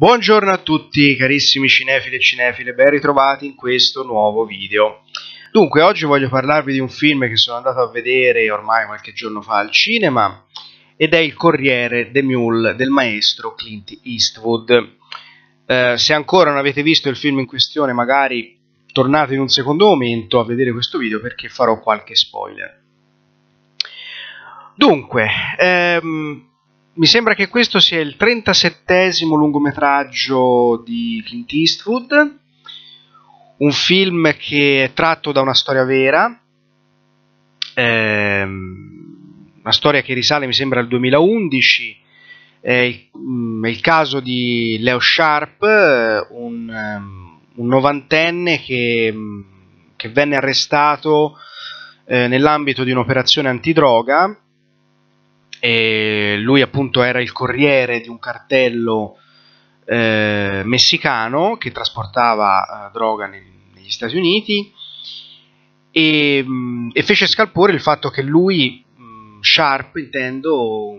Buongiorno a tutti carissimi cinefili e cinefile, ben ritrovati in questo nuovo video. Dunque, oggi voglio parlarvi di un film che sono andato a vedere ormai qualche giorno fa al cinema ed è Il Corriere de Mule del maestro Clint Eastwood. Eh, se ancora non avete visto il film in questione, magari tornate in un secondo momento a vedere questo video perché farò qualche spoiler. Dunque, ehm, mi sembra che questo sia il 37 lungometraggio di Clint Eastwood, un film che è tratto da una storia vera, ehm, una storia che risale mi sembra al 2011, è il, mm, è il caso di Leo Sharp, eh, un, ehm, un novantenne che, mm, che, venne arrestato eh, nell'ambito di un'operazione antidroga e lui appunto era il corriere di un cartello eh, messicano che trasportava eh, droga neg- negli Stati Uniti e, mh, mm, e, fece scalpore il fatto che lui, mh, mm, Sharp intendo,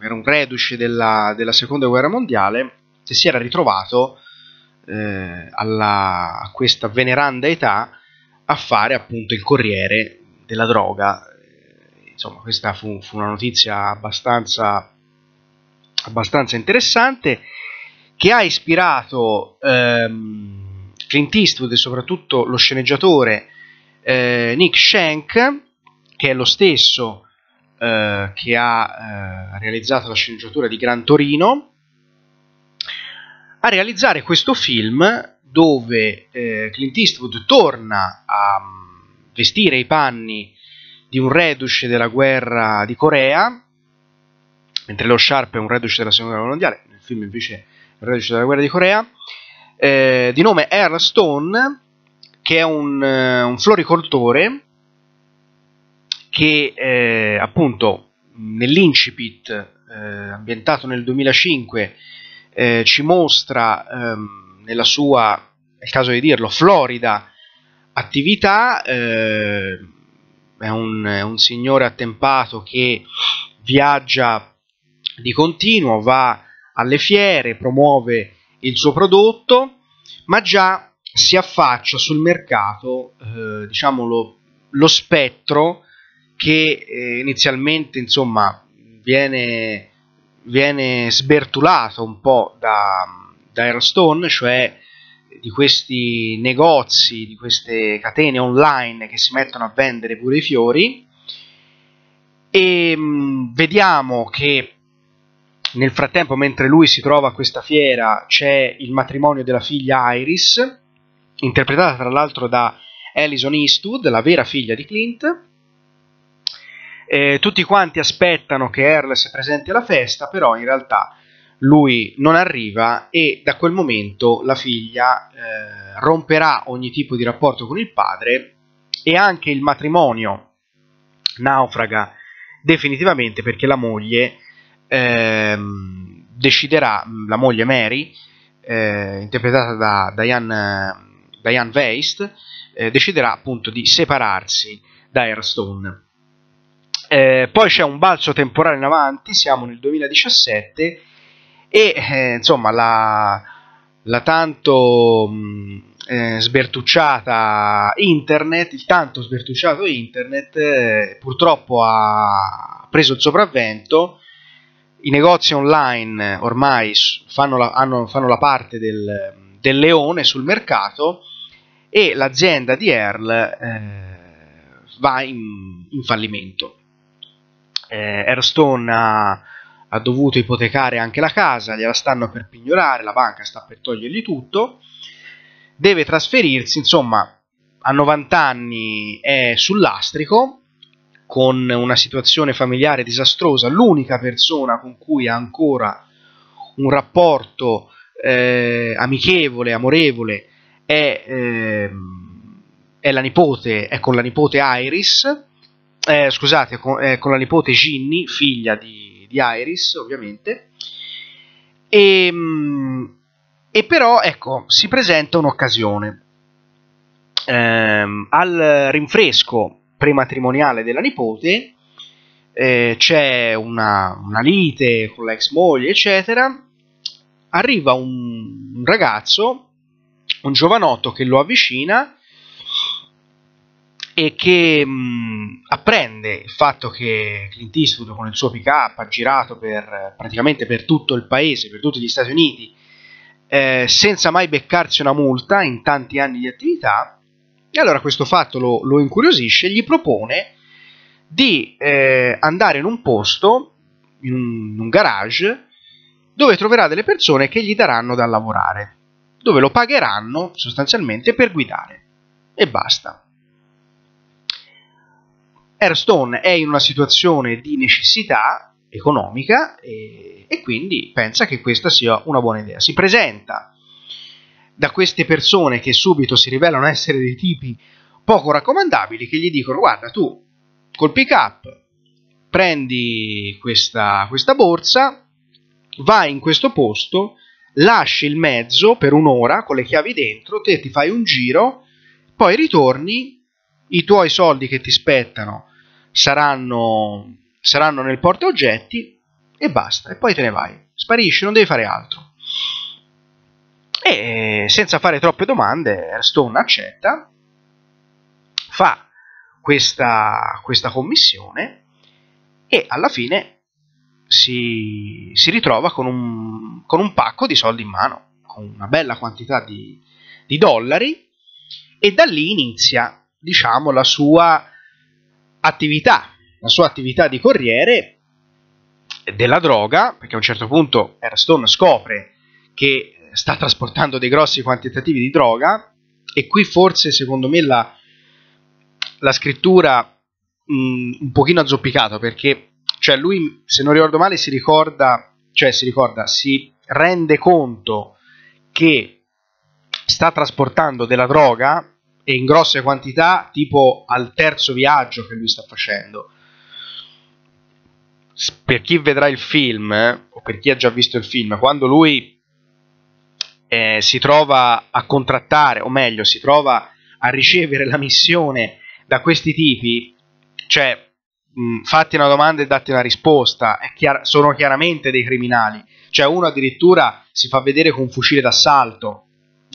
era un reduce della, della seconda guerra mondiale, che si era ritrovato eh, alla, a questa veneranda età a fare appunto il corriere della droga insomma, questa fu, fu una notizia abbastanza, abbastanza, interessante che ha ispirato ehm, Clint Eastwood e soprattutto lo sceneggiatore eh, Nick Schenk, che è lo stesso eh, che ha eh, realizzato la sceneggiatura di Gran Torino, a realizzare questo film dove eh, Clint Eastwood torna a mm, vestire i panni di un reduce della guerra di Corea, mentre lo Sharp è un reduce della seconda guerra mondiale, nel film invece è un reduce della guerra di Corea, eh, di nome Earl Stone, che è un, eh, un floricoltore che eh, appunto nell'incipit eh, ambientato nel 2005 eh, ci mostra ehm, nella sua, è il caso di dirlo, florida attività eh, è un, è un signore attempato che viaggia di continuo, va alle fiere, promuove il suo prodotto, ma già si affaccia sul mercato, eh, diciamo lo, lo, spettro che eh, inizialmente insomma viene, viene sbertolato un po' da, da Aerostone, cioè di questi negozi, di queste catene online che si mettono a vendere pure i fiori e mh, mm, vediamo che nel frattempo mentre lui si trova a questa fiera c'è il matrimonio della figlia Iris interpretata tra l'altro da Alison Eastwood, la vera figlia di Clint eh, tutti quanti aspettano che Earl si presenti alla festa però in realtà lui non arriva e da quel momento la figlia eh, romperà ogni tipo di rapporto con il padre e anche il matrimonio naufraga definitivamente perché la moglie eh, deciderà, mm, la moglie Mary, eh, interpretata da Diane, Diane Weist, eh, deciderà appunto di separarsi da Airstone. Eh, poi c'è un balzo temporale in avanti, siamo nel 2017 e eh, insomma la, la tanto mh, mm, eh, sbertucciata internet, il tanto sbertucciato internet eh, purtroppo ha preso il sopravvento, i negozi online ormai fanno la, hanno, fanno la parte del, del, leone sul mercato e l'azienda di Earl eh, va in, in fallimento. Eh, Airstone ha ha dovuto ipotecare anche la casa, gliela stanno per pignorare, la banca sta per togliergli tutto, deve trasferirsi, insomma, a 90 anni è sull'astrico, con una situazione familiare disastrosa, l'unica persona con cui ha ancora un rapporto eh, amichevole, amorevole, è, eh, è, la nipote, è con la nipote Iris, eh, scusate, con, con la nipote Ginny, figlia di di Iris, ovviamente. E, ehm, e però, ecco, si presenta un'occasione. Ehm, al rinfresco prematrimoniale della nipote eh, c'è una, una lite con l'ex moglie, eccetera. Arriva un, un ragazzo, un giovanotto che lo avvicina e che mh, apprende il fatto che Clint Eastwood con il suo pick up ha girato per, praticamente per tutto il paese, per tutti gli Stati Uniti, eh, senza mai beccarsi una multa in tanti anni di attività, e allora questo fatto lo, lo incuriosisce e gli propone di eh, andare in un posto, in un, in un garage, dove troverà delle persone che gli daranno da lavorare, dove lo pagheranno sostanzialmente per guidare. E basta. Airstone è in una situazione di necessità economica e, e quindi pensa che questa sia una buona idea. Si presenta da queste persone che subito si rivelano essere dei tipi poco raccomandabili che gli dicono guarda tu col pick up prendi questa, questa borsa, vai in questo posto, lasci il mezzo per un'ora con le chiavi dentro, te ti fai un giro, poi ritorni, i tuoi soldi che ti spettano saranno, saranno nel porta oggetti e basta, e poi te ne vai, sparisci, non devi fare altro. E senza fare troppe domande, Airstone accetta, fa questa, questa commissione e alla fine si, si ritrova con un, con un, pacco di soldi in mano, con una bella quantità di, di dollari e da lì inizia, diciamo, la sua attività, la sua attività di corriere della droga, perché a un certo punto Airstone scopre che sta trasportando dei grossi quantitativi di droga e qui forse secondo me la, la scrittura mh, un pochino azzoppicata perché cioè lui se non ricordo male si ricorda cioè si ricorda si rende conto che sta trasportando della droga e in grosse quantità, tipo al terzo viaggio che lui sta facendo. Per chi vedrà il film, eh, o per chi ha già visto il film, quando lui eh, si trova a contrattare, o meglio, si trova a ricevere la missione da questi tipi, cioè mh, fatti una domanda e datti una risposta, chiar- sono chiaramente dei criminali, cioè uno addirittura si fa vedere con un fucile d'assalto,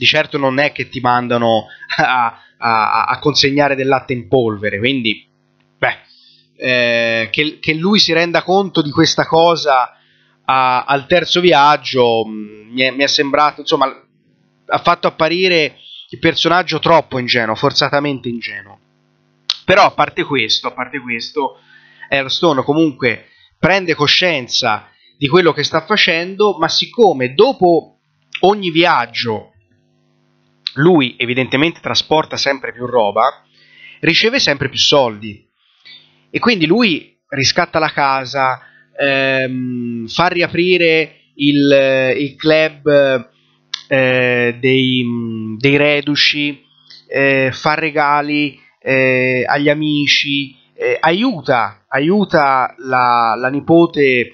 di certo non è che ti mandano a, a, a consegnare del latte in polvere, quindi beh, eh, che, che, lui si renda conto di questa cosa a, al terzo viaggio mh, mm, mi, è, mi è sembrato, insomma, ha fatto apparire il personaggio troppo ingenuo, forzatamente ingenuo. Però a parte questo, a parte questo, Airstone comunque prende coscienza di quello che sta facendo, ma siccome dopo ogni viaggio lui evidentemente trasporta sempre più roba, riceve sempre più soldi. E quindi lui riscatta la casa, ehm, fa riaprire il, eh, il club eh, dei, dei, reduci, eh, fa regali eh, agli amici, eh, aiuta, aiuta la, la nipote,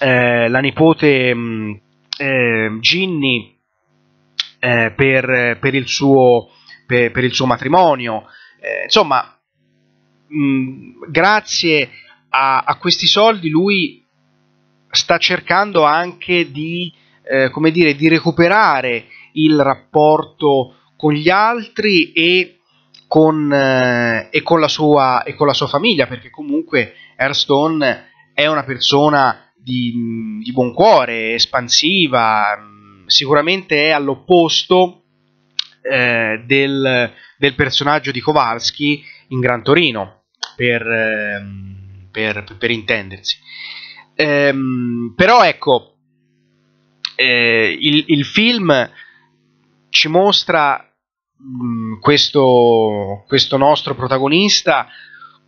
eh, la nipote mh, mm, Ginny eh, per, per, il suo, per, per, il suo, matrimonio. Eh, insomma, mh, mm, grazie a, a, questi soldi lui sta cercando anche di, eh, come dire, di recuperare il rapporto con gli altri e con, eh, e con, la, sua, e con la sua famiglia, perché comunque Airstone è una persona di, mm, di buon cuore, espansiva, mm, sicuramente è all'opposto eh, del, del, personaggio di Kowalski in Gran Torino, per, ehm, per, per intendersi. Ehm, però ecco, eh, il, il, film ci mostra mh, mm, questo, questo nostro protagonista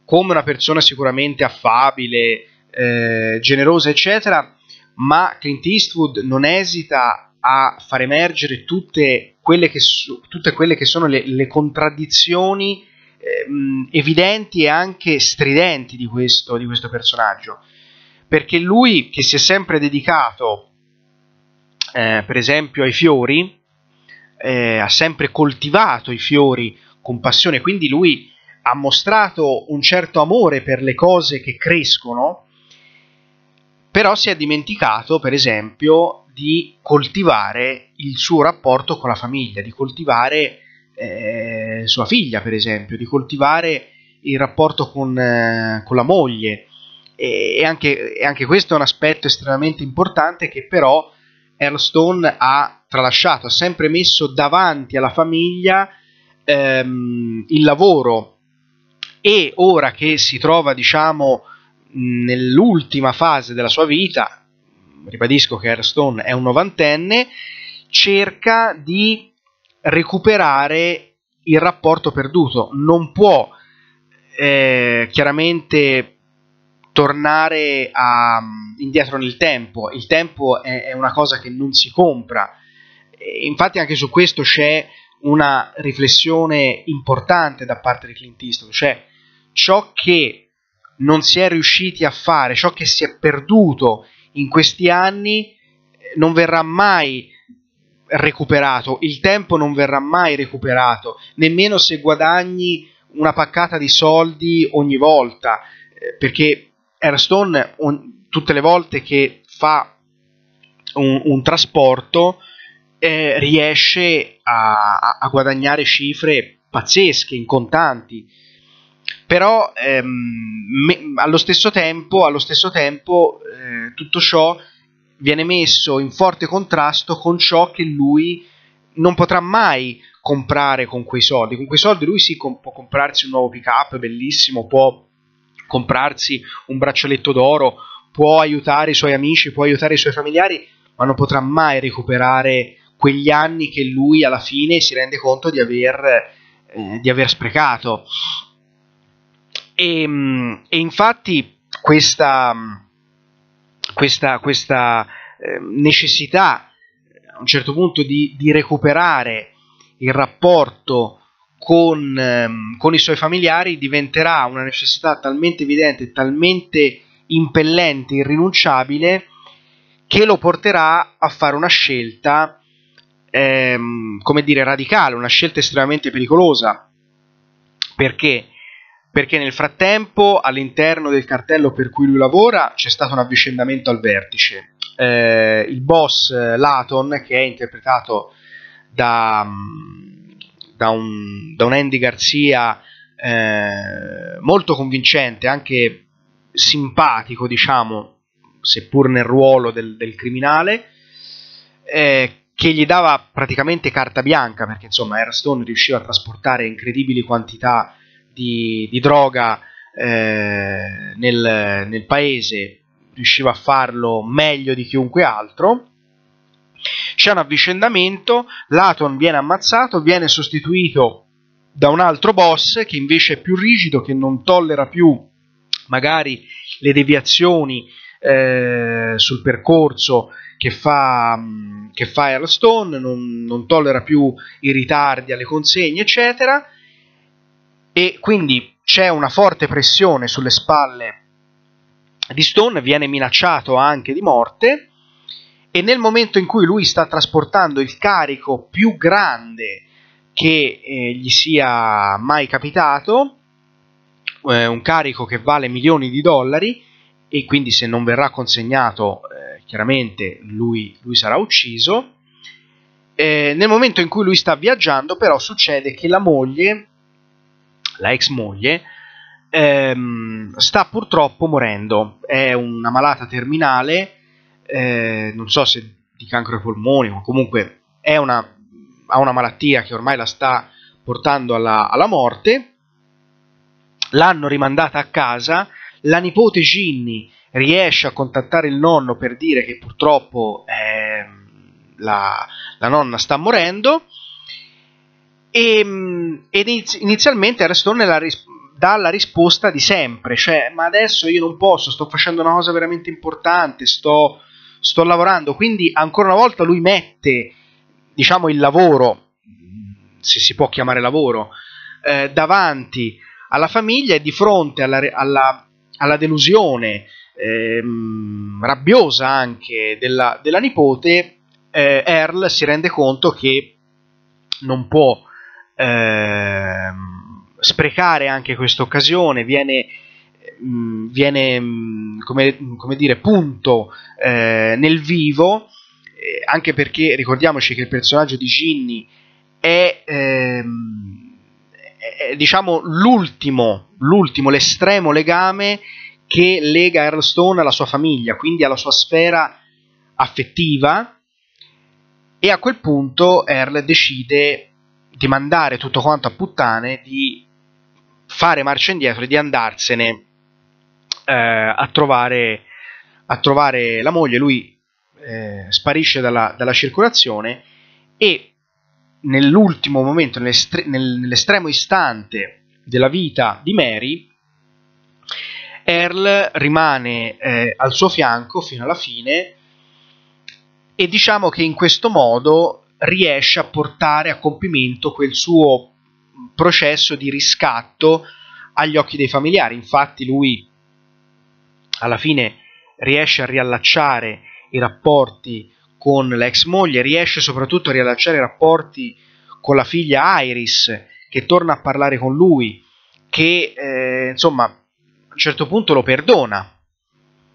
come una persona sicuramente affabile, eh, generosa, eccetera, ma Clint Eastwood non esita a far emergere tutte quelle che, su, tutte quelle che sono le, le contraddizioni ehm, evidenti e anche stridenti di questo, di questo, personaggio. Perché lui che si è sempre dedicato, eh, per esempio, ai fiori, eh, ha sempre coltivato i fiori con passione, quindi lui ha mostrato un certo amore per le cose che crescono, però si è dimenticato, per esempio, di coltivare il suo rapporto con la famiglia, di coltivare eh, sua figlia, per esempio, di coltivare il rapporto con, eh, con la moglie. E, e, anche, e, anche, questo è un aspetto estremamente importante che però Earlstone ha tralasciato, ha sempre messo davanti alla famiglia ehm, il lavoro e ora che si trova, diciamo, nell'ultima fase della sua vita, ribadisco che Airstone è un novantenne, cerca di recuperare il rapporto perduto, non può eh, chiaramente tornare a, mm, indietro nel tempo, il tempo è, è una cosa che non si compra, e infatti anche su questo c'è una riflessione importante da parte di Clint Eastwood, cioè ciò che non si è riusciti a fare, ciò che si è perduto in questi anni eh, non verrà mai recuperato, il tempo non verrà mai recuperato, nemmeno se guadagni una paccata di soldi ogni volta, eh, perché Airstone tutte le volte che fa un, un trasporto eh, riesce a, a guadagnare cifre pazzesche in contanti però ehm, me, allo stesso tempo, allo stesso tempo eh, tutto ciò viene messo in forte contrasto con ciò che lui non potrà mai comprare con quei soldi. Con quei soldi lui sì com- può comprarsi un nuovo pick up bellissimo, può comprarsi un braccialetto d'oro, può aiutare i suoi amici, può aiutare i suoi familiari, ma non potrà mai recuperare quegli anni che lui alla fine si rende conto di aver, eh, di aver sprecato. E, ehm, e infatti questa, questa, questa ehm, necessità a un certo punto di, di recuperare il rapporto con, ehm, con, i suoi familiari diventerà una necessità talmente evidente, talmente impellente, irrinunciabile, che lo porterà a fare una scelta, ehm, come dire, radicale, una scelta estremamente pericolosa, perché perché nel frattempo all'interno del cartello per cui lui lavora c'è stato un avvicendamento al vertice. Eh, il boss eh, Laton, che è interpretato da, mm, da, un, da un, Andy Garcia eh, molto convincente, anche simpatico, diciamo, seppur nel ruolo del, del criminale, eh, che gli dava praticamente carta bianca, perché insomma Airstone riusciva a trasportare incredibili quantità di di, di droga eh, nel, nel paese riusciva a farlo meglio di chiunque altro c'è un avvicendamento, Laton viene ammazzato, viene sostituito da un altro boss che invece è più rigido, che non tollera più magari le deviazioni eh, sul percorso che fa, che fa Airstone, non, non tollera più i ritardi alle consegne, eccetera e quindi c'è una forte pressione sulle spalle di Stone, viene minacciato anche di morte e nel momento in cui lui sta trasportando il carico più grande che eh, gli sia mai capitato, eh, un carico che vale milioni di dollari e quindi se non verrà consegnato eh, chiaramente lui, lui, sarà ucciso, eh, nel momento in cui lui sta viaggiando però succede che la moglie la ex moglie, ehm, sta purtroppo morendo. È una malata terminale, eh, non so se di cancro ai polmoni, ma comunque una, ha una malattia che ormai la sta portando alla, alla morte. L'hanno rimandata a casa, la nipote Ginny riesce a contattare il nonno per dire che purtroppo eh, la, la nonna sta morendo e, ed inizialmente Ariston la ris- dà la risposta di sempre, cioè ma adesso io non posso, sto facendo una cosa veramente importante, sto, sto lavorando, quindi ancora una volta lui mette diciamo il lavoro, se si può chiamare lavoro, eh, davanti alla famiglia e di fronte alla, alla, alla delusione ehm, rabbiosa anche della, della nipote, eh, Earl si rende conto che non può eh, sprecare anche questa occasione, viene, mh, mm, viene mh, mm, come, come, dire, punto eh, nel vivo, eh, anche perché ricordiamoci che il personaggio di Ginny è, ehm, è diciamo l'ultimo, l'ultimo, l'estremo legame che lega Earlstone alla sua famiglia, quindi alla sua sfera affettiva e a quel punto Earl decide di mandare tutto quanto a puttane, di fare marcia indietro e di andarsene eh, a, trovare, a, trovare, la moglie. Lui eh, sparisce dalla, dalla, circolazione e nell'ultimo momento, nell'estre- nell'estremo istante della vita di Mary, Earl rimane eh, al suo fianco fino alla fine e diciamo che in questo modo riesce a portare a compimento quel suo processo di riscatto agli occhi dei familiari. Infatti lui alla fine riesce a riallacciare i rapporti con l'ex moglie, riesce soprattutto a riallacciare i rapporti con la figlia Iris che torna a parlare con lui, che eh, insomma a un certo punto lo perdona,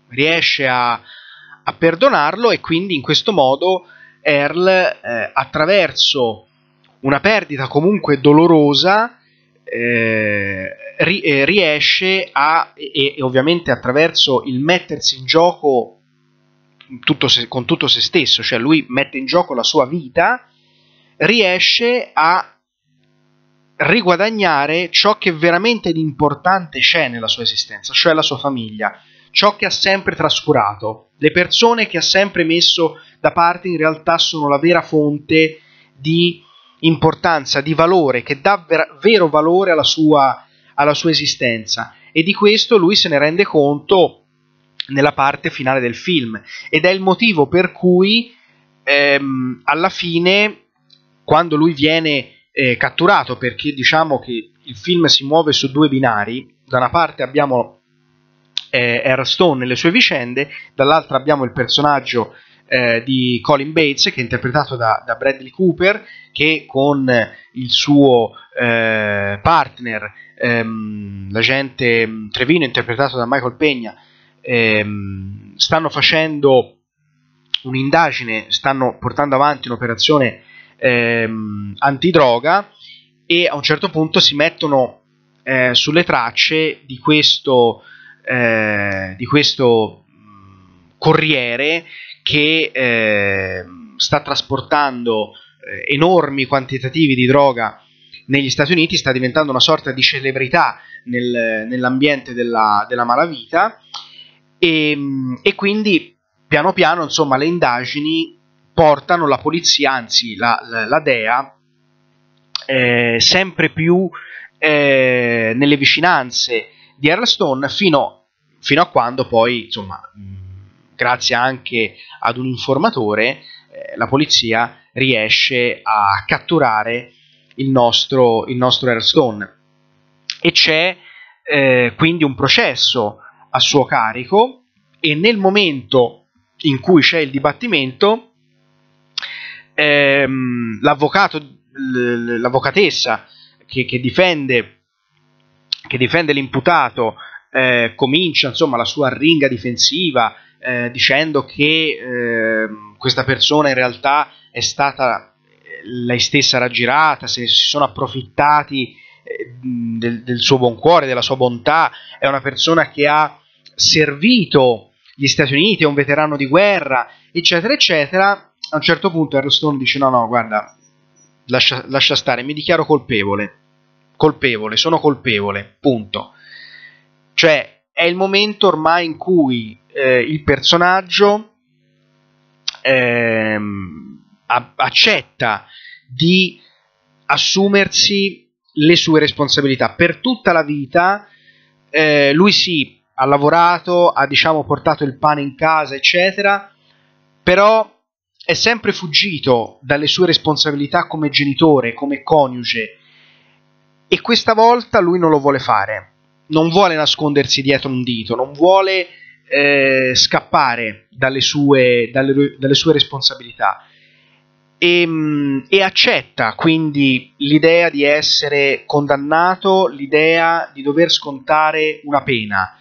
riesce a, a perdonarlo e quindi in questo modo Earl eh, attraverso una perdita comunque dolorosa eh, eh riesce a e, e, ovviamente attraverso il mettersi in gioco tutto se, con tutto se stesso, cioè lui mette in gioco la sua vita, riesce a riguadagnare ciò che veramente di importante c'è nella sua esistenza, cioè la sua famiglia, ciò che ha sempre trascurato. Le persone che ha sempre messo da parte in realtà sono la vera fonte di importanza, di valore, che dà ver- vero valore alla sua, alla sua esistenza. E di questo lui se ne rende conto nella parte finale del film. Ed è il motivo per cui ehm, alla fine, quando lui viene eh, catturato, perché diciamo che il film si muove su due binari, da una parte abbiamo eh, e le sue vicende, dall'altra abbiamo il personaggio eh, di Colin Bates che è interpretato da, da Bradley Cooper che con il suo eh, partner, ehm, l'agente mm, Trevino interpretato da Michael Pegna, ehm, stanno facendo un'indagine, stanno portando avanti un'operazione ehm, antidroga e a un certo punto si mettono eh, sulle tracce di questo eh, di questo mm, corriere che eh, sta trasportando eh, enormi quantitativi di droga negli Stati Uniti, sta diventando una sorta di celebrità nel, nell'ambiente della, della malavita e, mm, e, quindi piano piano insomma le indagini portano la polizia, anzi la, la, la DEA, eh, sempre più eh, nelle vicinanze di Earl Stone fino, fino a quando poi, insomma, mm. grazie anche ad un informatore, eh, la polizia riesce a catturare il nostro, il nostro Earl Stone. E c'è eh, quindi un processo a suo carico e nel momento in cui c'è il dibattimento, ehm, l'avvocato, l'avvocatessa che, che difende che difende l'imputato eh, comincia insomma, la sua ringa difensiva eh, dicendo che eh, questa persona in realtà è stata eh, lei stessa raggirata, si sono approfittati eh, del, del, suo buon cuore, della sua bontà, è una persona che ha servito gli Stati Uniti, è un veterano di guerra, eccetera, eccetera. A un certo punto Errol dice no, no, guarda, lascia, lascia stare, mi dichiaro colpevole colpevole, sono colpevole, punto. Cioè è il momento ormai in cui eh, il personaggio eh, accetta di assumersi le sue responsabilità per tutta la vita eh, lui sì ha lavorato ha diciamo portato il pane in casa eccetera però è sempre fuggito dalle sue responsabilità come genitore come coniuge e questa volta lui non lo vuole fare. Non vuole nascondersi dietro un dito, non vuole eh, scappare dalle sue, dalle, dalle sue responsabilità. E, ehm, e, accetta quindi l'idea di essere condannato, l'idea di dover scontare una pena.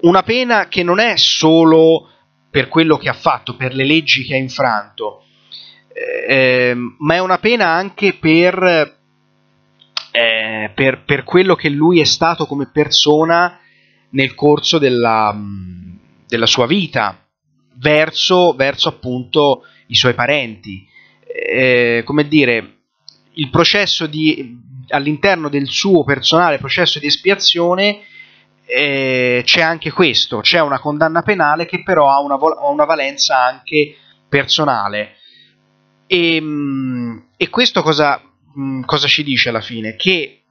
Una pena che non è solo per quello che ha fatto, per le leggi che ha infranto, eh, ehm, ma è una pena anche per eh, per, per, quello che lui è stato come persona nel corso della, mm, della sua vita verso, verso, appunto i suoi parenti. Eh, come dire, il processo di, all'interno del suo personale processo di espiazione eh, c'è anche questo, c'è una condanna penale che però ha una, ha una valenza anche personale. E, mm, e questo cosa, Mm, cosa ci dice alla fine? Che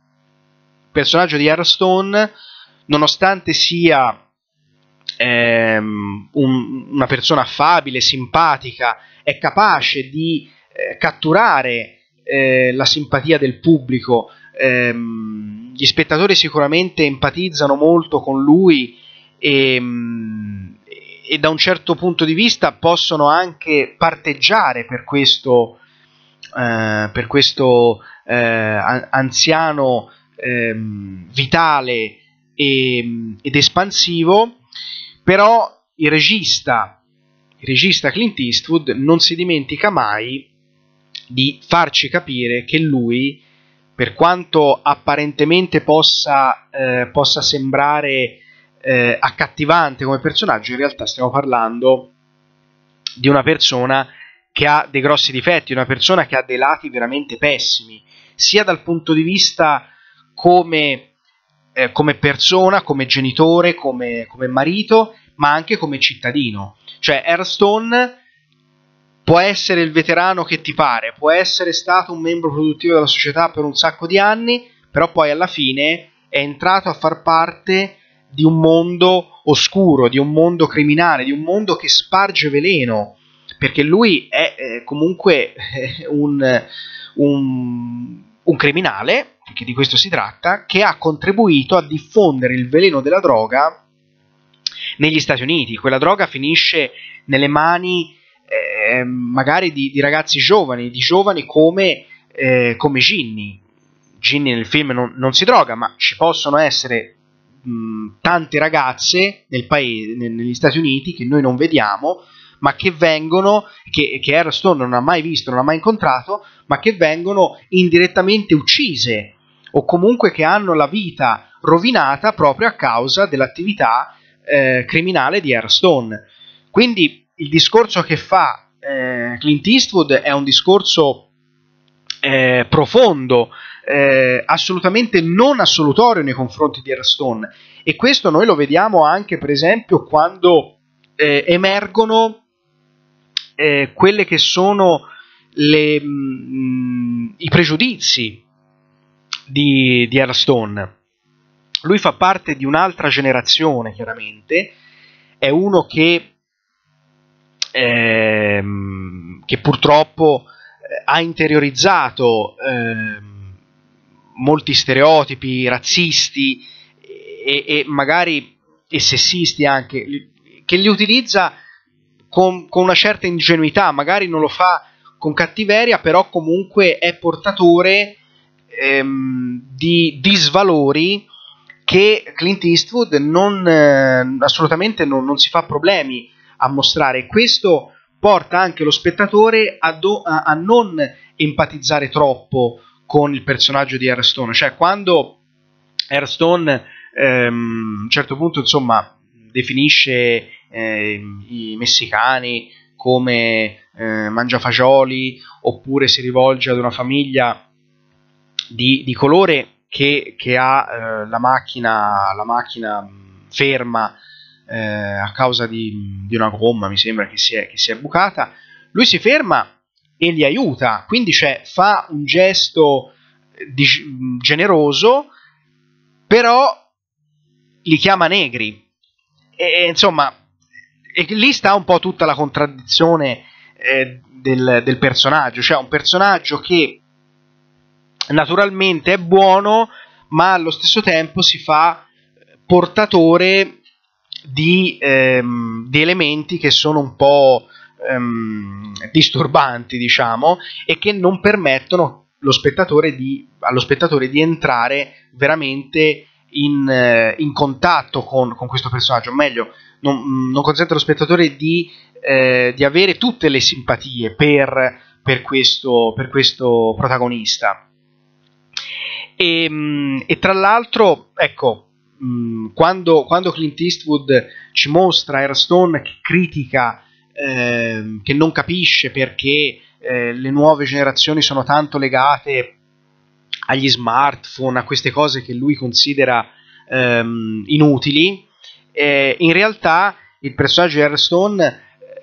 il personaggio di Arrowstone, nonostante sia ehm, un, una persona affabile, simpatica, è capace di eh, catturare eh, la simpatia del pubblico. Ehm, gli spettatori sicuramente empatizzano molto con lui ehm, e, e, da un certo punto di vista possono anche parteggiare per questo eh, per questo eh, anziano ehm, vitale e, ed espansivo, però il regista, il regista Clint Eastwood non si dimentica mai di farci capire che lui, per quanto apparentemente possa, eh, possa sembrare eh, accattivante come personaggio, in realtà stiamo parlando di una persona che che ha dei grossi difetti, una persona che ha dei lati veramente pessimi, sia dal punto di vista come, eh, come persona, come genitore, come, come, marito, ma anche come cittadino. Cioè, Airstone può essere il veterano che ti pare, può essere stato un membro produttivo della società per un sacco di anni, però poi alla fine è entrato a far parte di un mondo oscuro, di un mondo criminale, di un mondo che sparge veleno perché lui è eh, comunque eh, un, un, un criminale, perché di questo si tratta, che ha contribuito a diffondere il veleno della droga negli Stati Uniti. Quella droga finisce nelle mani eh, magari di, di, ragazzi giovani, di giovani come, eh, come Ginny. Ginny nel film non, non, si droga, ma ci possono essere mh, tante ragazze nel paese, negli Stati Uniti che noi non vediamo, ma che vengono, che, che Airstone non ha mai visto, non ha mai incontrato, ma che vengono indirettamente uccise o comunque che hanno la vita rovinata proprio a causa dell'attività eh, criminale di Airstone. Quindi il discorso che fa eh, Clint Eastwood è un discorso eh, profondo, eh, assolutamente non assolutorio nei confronti di Airstone. E questo noi lo vediamo anche, per esempio, quando eh, emergono eh, quelle che sono le, mh, mm, i pregiudizi di, di Arston. Lui fa parte di un'altra generazione, chiaramente, è uno che, eh, che purtroppo eh, ha interiorizzato eh, molti stereotipi razzisti e, e magari e sessisti anche, che li utilizza con, con una certa ingenuità, magari non lo fa con cattiveria, però comunque è portatore ehm, di disvalori che Clint Eastwood non, eh, assolutamente non, non, si fa problemi a mostrare. Questo porta anche lo spettatore a, do, a, a non empatizzare troppo con il personaggio di Airstone. Cioè, quando Airstone ehm, a un certo punto, insomma, definisce eh, i messicani come eh, mangiafagioli oppure si rivolge ad una famiglia di, di colore che, che ha eh, la, macchina, la, macchina, ferma eh, a causa di, di, una gomma, mi sembra che si, è, che si è bucata. Lui si ferma e li aiuta, quindi cioè, fa un gesto eh, di, generoso, però li chiama negri. e insomma, e lì sta un po' tutta la contraddizione eh, del, del, personaggio, cioè un personaggio che naturalmente è buono, ma allo stesso tempo si fa portatore di, ehm, di elementi che sono un po' ehm, disturbanti, diciamo, e che non permettono spettatore di, allo spettatore di entrare veramente in, eh, in contatto con, con questo personaggio, meglio, non, non consente allo spettatore di, eh, di, avere tutte le simpatie per, per, questo, per questo, protagonista. E, ehm, e, tra l'altro, ecco, mm, quando, quando, Clint Eastwood ci mostra Airstone che critica, eh, che non capisce perché eh, le nuove generazioni sono tanto legate agli smartphone, a queste cose che lui considera ehm, inutili, eh, in realtà il personaggio di Hearthstone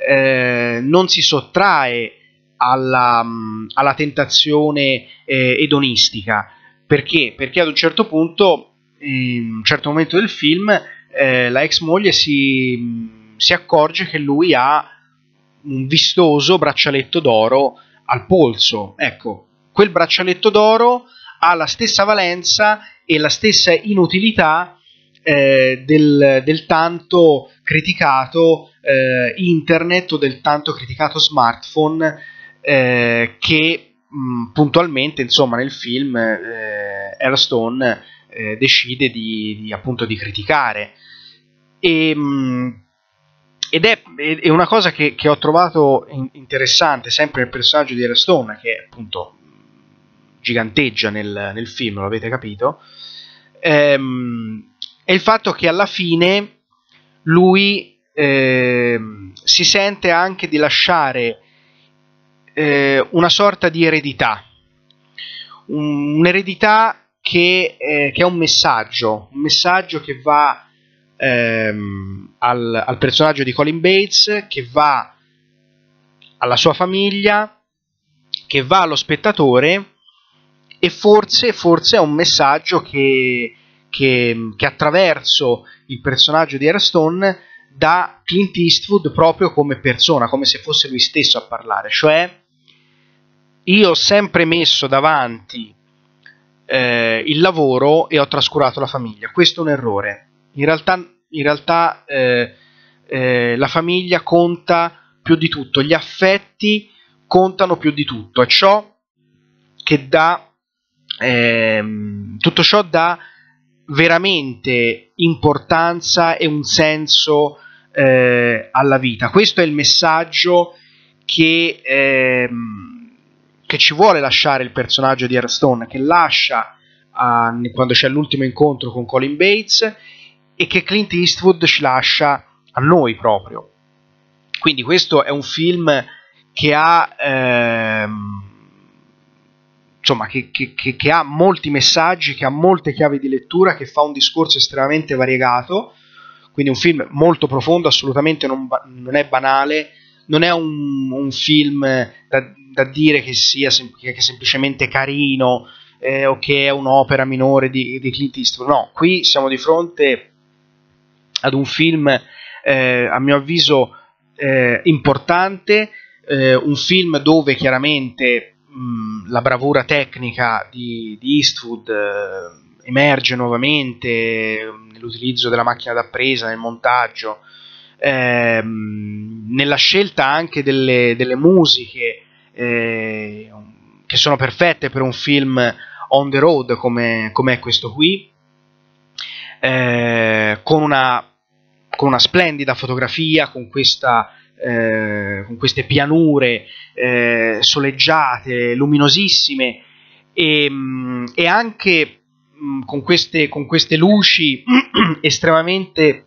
eh, non si sottrae alla, mm, alla tentazione eh, edonistica perché? Perché ad un certo punto, in un certo momento del film, eh, la ex moglie si, mm, si, accorge che lui ha un vistoso braccialetto d'oro al polso. Ecco, quel braccialetto d'oro ha la stessa valenza e la stessa inutilità eh, del, del, tanto criticato eh, internet o del tanto criticato smartphone eh, che mh, mm, puntualmente insomma nel film eh, Airstone eh, decide di, di, appunto di criticare e, mh, mm, ed è, è, una cosa che, che ho trovato in, interessante sempre nel personaggio di Airstone che appunto giganteggia nel, nel film, lo avete capito ehm, è il fatto che alla fine lui eh, si sente anche di lasciare eh, una sorta di eredità, un'eredità che, eh, che, è un messaggio, un messaggio che va ehm, al, al personaggio di Colin Bates, che va alla sua famiglia, che va allo spettatore e forse, forse è un messaggio che, che, che attraverso il personaggio di Airstone da Clint Eastwood proprio come persona, come se fosse lui stesso a parlare. Cioè, io ho sempre messo davanti eh, il lavoro e ho trascurato la famiglia. Questo è un errore. In realtà, in realtà eh, eh, la famiglia conta più di tutto, gli affetti contano più di tutto. È ciò che dà, ehm, tutto ciò dà veramente importanza e un senso eh, alla vita. Questo è il messaggio che, ehm, che ci vuole lasciare il personaggio di Airstone, che lascia eh, quando c'è l'ultimo incontro con Colin Bates e che Clint Eastwood ci lascia a noi proprio. Quindi questo è un film che ha... Ehm, insomma, che, che, che, ha molti messaggi, che ha molte chiavi di lettura, che fa un discorso estremamente variegato, quindi un film molto profondo, assolutamente non, non è banale, non è un, un film da, da, dire che sia sem- che semplicemente carino eh, o che è un'opera minore di, di Clint Eastwood, no, qui siamo di fronte ad un film, eh, a mio avviso, eh, importante, eh, un film dove chiaramente Mm, la bravura tecnica di, di Eastwood eh, emerge nuovamente nell'utilizzo della macchina da presa, nel montaggio, ehm, nella scelta anche delle, delle musiche eh, che sono perfette per un film on the road come, come è questo qui, eh, con, una, con una splendida fotografia, con questa eh, con queste pianure eh, soleggiate, luminosissime e, mm, e anche mh, mm, con, queste, con queste luci estremamente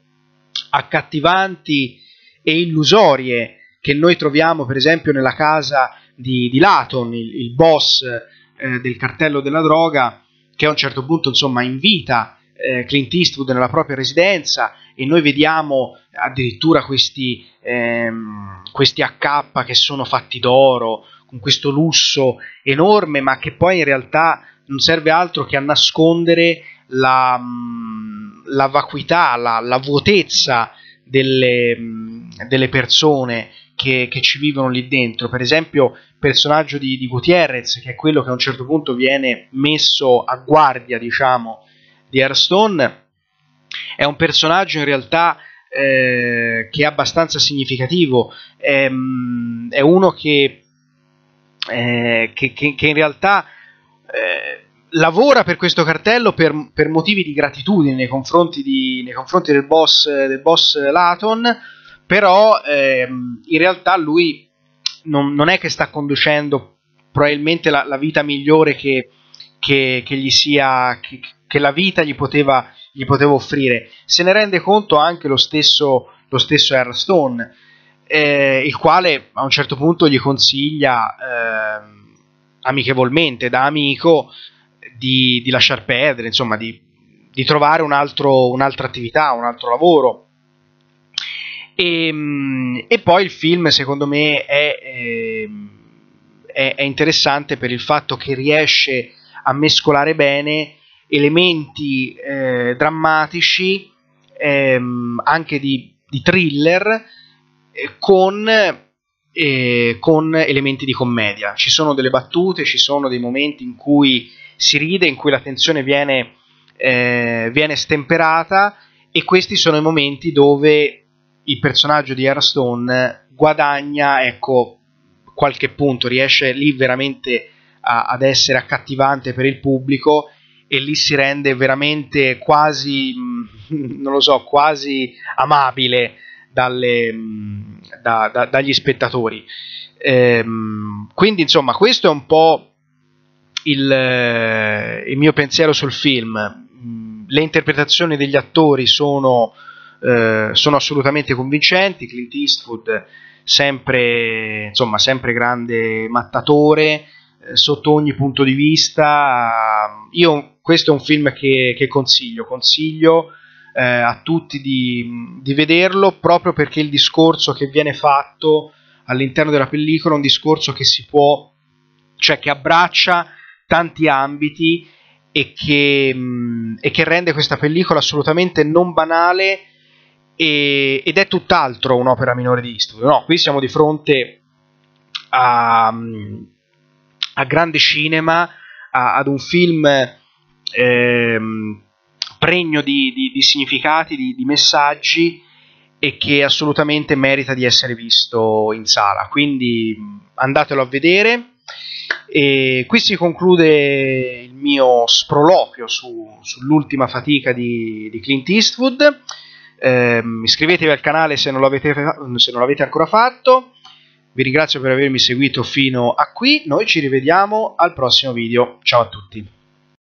accattivanti e illusorie che noi troviamo per esempio nella casa di, di Laton, il, il boss eh, del cartello della droga, che a un certo punto insomma invita eh, Clint Eastwood nella propria residenza e noi vediamo addirittura questi, ehm, questi AK che sono fatti d'oro, con questo lusso enorme, ma che poi in realtà non serve altro che a nascondere la, mm, la vacuità, la, la vuotezza delle, mm, delle persone che, che, ci vivono lì dentro. Per esempio, il personaggio di, di, Gutierrez, che è quello che a un certo punto viene messo a guardia, diciamo, di Hearthstone, è un personaggio in realtà eh, che è abbastanza significativo. È, ehm, è uno che, eh, che, che, che, in realtà eh, lavora per questo cartello per, per, motivi di gratitudine nei confronti, di, nei confronti del, boss, del, boss, Laton, però ehm, in realtà lui non, non, è che sta conducendo probabilmente la, la vita migliore che, che, che, gli sia che, che la vita gli poteva, gli potevo offrire. Se ne rende conto anche lo stesso, lo stesso Stone, eh, il quale a un certo punto gli consiglia eh, amichevolmente, da amico, di, di lasciar perdere, insomma, di, di trovare un altro, un'altra attività, un altro lavoro. E, ehm, e, poi il film, secondo me, è, ehm, è, è, interessante per il fatto che riesce a mescolare bene elementi eh, drammatici, ehm, anche di, di thriller, eh, con, eh, con, elementi di commedia. Ci sono delle battute, ci sono dei momenti in cui si ride, in cui la tensione viene, eh, viene stemperata e questi sono i momenti dove il personaggio di Airstone guadagna ecco, qualche punto, riesce lì veramente a, ad essere accattivante per il pubblico e lì si rende veramente quasi, mm, non lo so, quasi amabile dalle, mm, da, da, dagli spettatori. Ehm, quindi insomma questo è un po' il, eh, il, mio pensiero sul film. Mm, le interpretazioni degli attori sono, eh, sono assolutamente convincenti, Clint Eastwood sempre, insomma, sempre grande mattatore eh, sotto ogni punto di vista. Io questo è un film che, che consiglio, consiglio eh, a tutti di, di, vederlo proprio perché il discorso che viene fatto all'interno della pellicola è un discorso che si può, cioè che abbraccia tanti ambiti e che, mh, mm, e che rende questa pellicola assolutamente non banale e, ed è tutt'altro un'opera minore di Eastwood. No, qui siamo di fronte a, mm, a grande cinema, a, ad un film ehm, pregno di, di, di significati, di, di, messaggi e che assolutamente merita di essere visto in sala. Quindi andatelo a vedere. E qui si conclude il mio sproloquio su, sull'ultima fatica di, di Clint Eastwood. Ehm, iscrivetevi al canale se non, se non l'avete ancora fatto. Vi ringrazio per avermi seguito fino a qui. Noi ci rivediamo al prossimo video. Ciao a tutti.